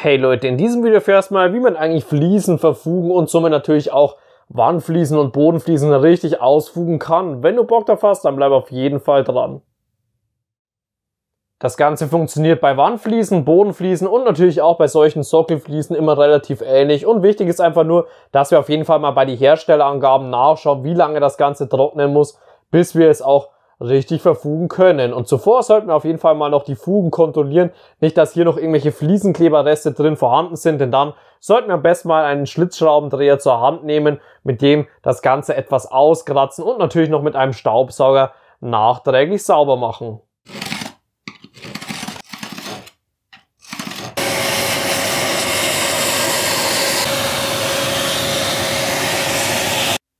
Hey Leute, in diesem Video erfährst mal, wie man eigentlich Fliesen verfugen und somit natürlich auch Wandfliesen und Bodenfliesen richtig ausfugen kann. Wenn du Bock drauf hast, dann bleib auf jeden Fall dran. Das Ganze funktioniert bei Wandfliesen, Bodenfliesen und natürlich auch bei solchen Sockelfliesen immer relativ ähnlich. Und wichtig ist einfach nur, dass wir auf jeden Fall mal bei den Herstellerangaben nachschauen, wie lange das Ganze trocknen muss, bis wir es auch richtig verfugen können. Und zuvor sollten wir auf jeden Fall mal noch die Fugen kontrollieren. Nicht, dass hier noch irgendwelche Fliesenkleberreste drin vorhanden sind, denn dann sollten wir am besten mal einen Schlitzschraubendreher zur Hand nehmen, mit dem das Ganze etwas auskratzen und natürlich noch mit einem Staubsauger nachträglich sauber machen.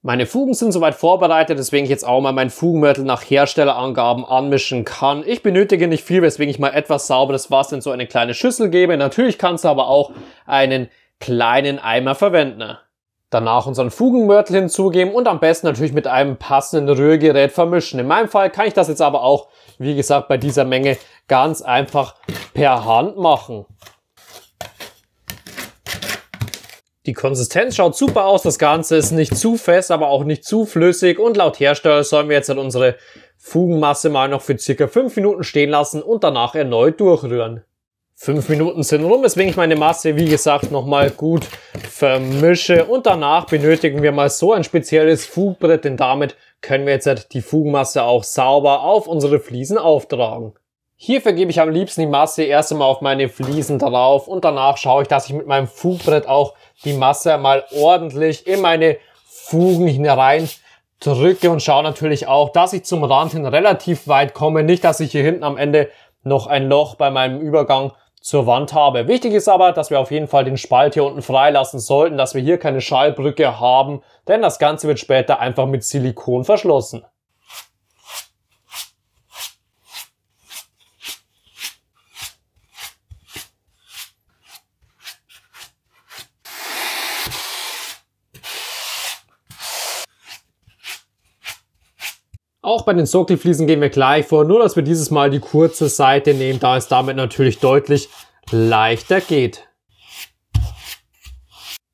Meine Fugen sind soweit vorbereitet, deswegen ich jetzt auch mal mein Fugenmörtel nach Herstellerangaben anmischen kann. Ich benötige nicht viel, weswegen ich mal etwas sauberes Wasser in so eine kleine Schüssel gebe. Natürlich kannst du aber auch einen kleinen Eimer verwenden. Danach unseren Fugenmörtel hinzugeben und am besten natürlich mit einem passenden Rührgerät vermischen. In meinem Fall kann ich das jetzt aber auch, wie gesagt, bei dieser Menge ganz einfach per Hand machen. Die Konsistenz schaut super aus, das Ganze ist nicht zu fest, aber auch nicht zu flüssig und laut Hersteller sollen wir jetzt halt unsere Fugenmasse mal noch für circa 5 Minuten stehen lassen und danach erneut durchrühren. 5 Minuten sind rum, weswegen ich meine Masse, wie gesagt, nochmal gut vermische. Und danach benötigen wir mal so ein spezielles Fugbrett, denn damit können wir jetzt halt die Fugenmasse auch sauber auf unsere Fliesen auftragen. Hier vergebe ich am liebsten die Masse erst einmal auf meine Fliesen drauf und danach schaue ich, dass ich mit meinem Fugbrett auch die Masse mal ordentlich in meine Fugen hinein drücke und schaue natürlich auch, dass ich zum Rand hin relativ weit komme. Nicht, dass ich hier hinten am Ende noch ein Loch bei meinem Übergang zur Wand habe. Wichtig ist aber, dass wir auf jeden Fall den Spalt hier unten freilassen sollten, dass wir hier keine Schallbrücke haben, denn das Ganze wird später einfach mit Silikon verschlossen. Auch bei den Sockelfliesen gehen wir gleich vor, nur dass wir dieses Mal die kurze Seite nehmen, da es damit natürlich deutlich leichter geht.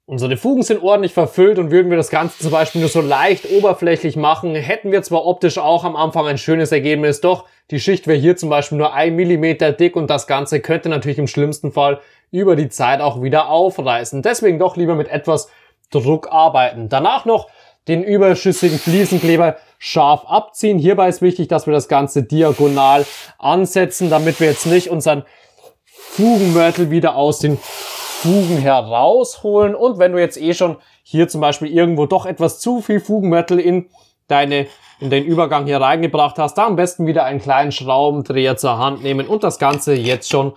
Unsere Fugen sind ordentlich verfüllt und würden wir das Ganze zum Beispiel nur so leicht oberflächlich machen, hätten wir zwar optisch auch am Anfang ein schönes Ergebnis, doch die Schicht wäre hier zum Beispiel nur ein Millimeter dick und das Ganze könnte natürlich im schlimmsten Fall über die Zeit auch wieder aufreißen. Deswegen doch lieber mit etwas Druck arbeiten. Danach noch den überschüssigen Fliesenkleber scharf abziehen. Hierbei ist wichtig, dass wir das Ganze diagonal ansetzen, damit wir jetzt nicht unseren Fugenmörtel wieder aus den Fugen herausholen. Und wenn du jetzt eh schon hier zum Beispiel irgendwo doch etwas zu viel Fugenmörtel in deine, in den Übergang hier reingebracht hast, da am besten wieder einen kleinen Schraubendreher zur Hand nehmen und das Ganze jetzt schon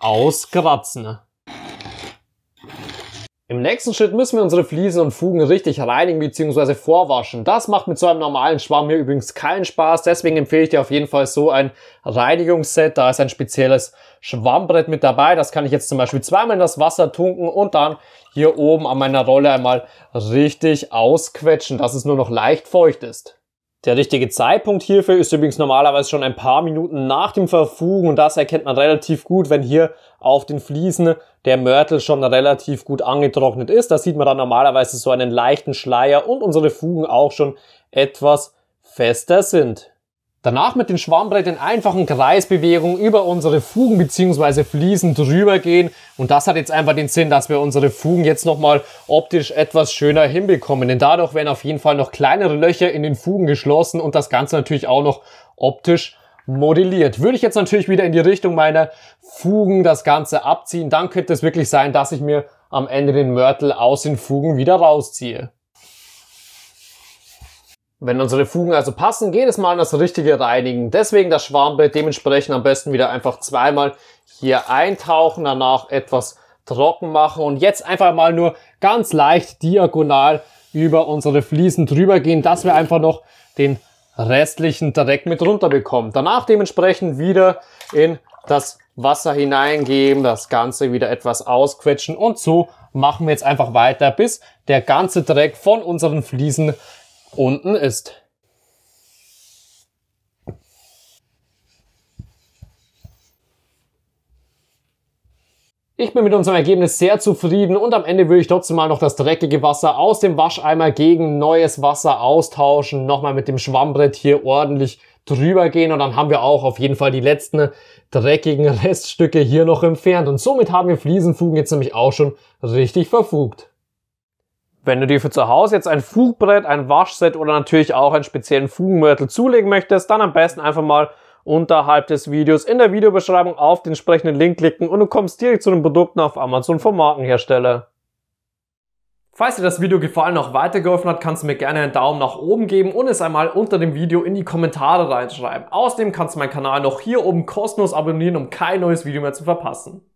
auskratzen. Im nächsten Schritt müssen wir unsere Fliesen und Fugen richtig reinigen bzw. vorwaschen. Das macht mit so einem normalen Schwamm hier übrigens keinen Spaß. Deswegen empfehle ich dir auf jeden Fall so ein Reinigungsset. Da ist ein spezielles Schwammbrett mit dabei. Das kann ich jetzt zum Beispiel zweimal in das Wasser tunken und dann hier oben an meiner Rolle einmal richtig ausquetschen, dass es nur noch leicht feucht ist. Der richtige Zeitpunkt hierfür ist übrigens normalerweise schon ein paar Minuten nach dem Verfugen und das erkennt man relativ gut, wenn hier auf den Fliesen der Mörtel schon relativ gut angetrocknet ist. Da sieht man dann normalerweise so einen leichten Schleier und unsere Fugen auch schon etwas fester sind. Danach mit den Schwarmbrett in einfachen Kreisbewegungen über unsere Fugen bzw. Fliesen drüber gehen. Und das hat jetzt einfach den Sinn, dass wir unsere Fugen jetzt nochmal optisch etwas schöner hinbekommen. Denn dadurch werden auf jeden Fall noch kleinere Löcher in den Fugen geschlossen und das Ganze natürlich auch noch optisch modelliert. Würde ich jetzt natürlich wieder in die Richtung meiner Fugen das Ganze abziehen, dann könnte es wirklich sein, dass ich mir am Ende den Mörtel aus den Fugen wieder rausziehe. Wenn unsere Fugen also passen, geht es Mal das richtige reinigen. Deswegen das Schwarmbett dementsprechend am besten wieder einfach zweimal hier eintauchen, danach etwas trocken machen und jetzt einfach mal nur ganz leicht diagonal über unsere Fliesen drüber gehen, dass wir einfach noch den restlichen Dreck mit runter bekommen. Danach dementsprechend wieder in das Wasser hineingeben, das Ganze wieder etwas ausquetschen und so machen wir jetzt einfach weiter, bis der ganze Dreck von unseren Fliesen unten ist. Ich bin mit unserem Ergebnis sehr zufrieden und am Ende würde ich trotzdem mal noch das dreckige Wasser aus dem Wascheimer gegen neues Wasser austauschen, nochmal mit dem Schwammbrett hier ordentlich drüber gehen und dann haben wir auch auf jeden Fall die letzten dreckigen Reststücke hier noch entfernt und somit haben wir Fliesenfugen jetzt nämlich auch schon richtig verfugt. Wenn du dir für zu Hause jetzt ein Fugbrett, ein Waschset oder natürlich auch einen speziellen Fugenmörtel zulegen möchtest, dann am besten einfach mal unterhalb des Videos in der Videobeschreibung auf den entsprechenden Link klicken und du kommst direkt zu den Produkten auf Amazon vom Markenhersteller. Falls dir das Video gefallen noch weitergeholfen hat, kannst du mir gerne einen Daumen nach oben geben und es einmal unter dem Video in die Kommentare reinschreiben. Außerdem kannst du meinen Kanal noch hier oben kostenlos abonnieren, um kein neues Video mehr zu verpassen.